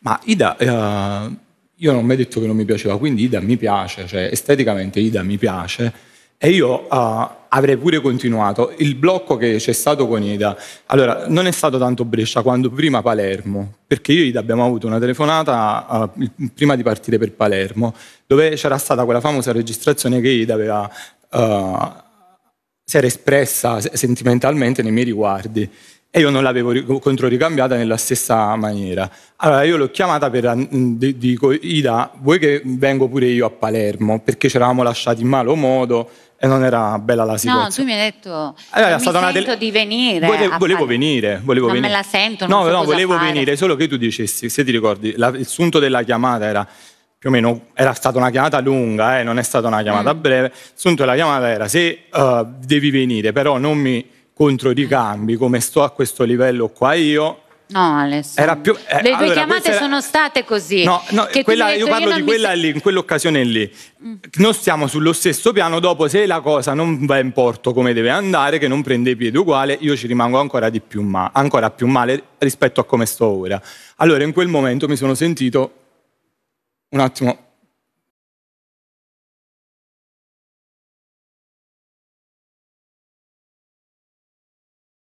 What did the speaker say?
Ma Ida, eh, io non mi hai detto che non mi piaceva, quindi Ida mi piace, cioè esteticamente Ida mi piace e io eh, avrei pure continuato. Il blocco che c'è stato con Ida, allora non è stato tanto Brescia quanto prima Palermo, perché io e Ida abbiamo avuto una telefonata eh, prima di partire per Palermo, dove c'era stata quella famosa registrazione che Ida aveva... Eh, si era espressa sentimentalmente nei miei riguardi e io non l'avevo controricambiata nella stessa maniera. Allora io l'ho chiamata per mm, dico Ida, vuoi che vengo pure io a Palermo perché ci eravamo lasciati in malo modo e non era bella la situazione. No, tu mi hai detto allora, mi sento delle... di venire. Volevo, volevo venire, volevo non venire. me la sento, non No, so no, volevo fare. venire, solo che tu dicessi, se ti ricordi, la, il sunto della chiamata era più o meno era stata una chiamata lunga, eh, non è stata una chiamata mm. breve. Assunto la chiamata era se uh, devi venire, però non mi controricambi come sto a questo livello qua io. No, Alessandro. Più, eh, Le allora, due chiamate era... sono state così. No, no quella, detto, io parlo io di quella mi... lì, in quell'occasione lì. Mm. Non stiamo sullo stesso piano. Dopo, se la cosa non va in porto come deve andare, che non prende piede uguale, io ci rimango ancora, di più ma- ancora più male rispetto a come sto ora. Allora, in quel momento mi sono sentito un attimo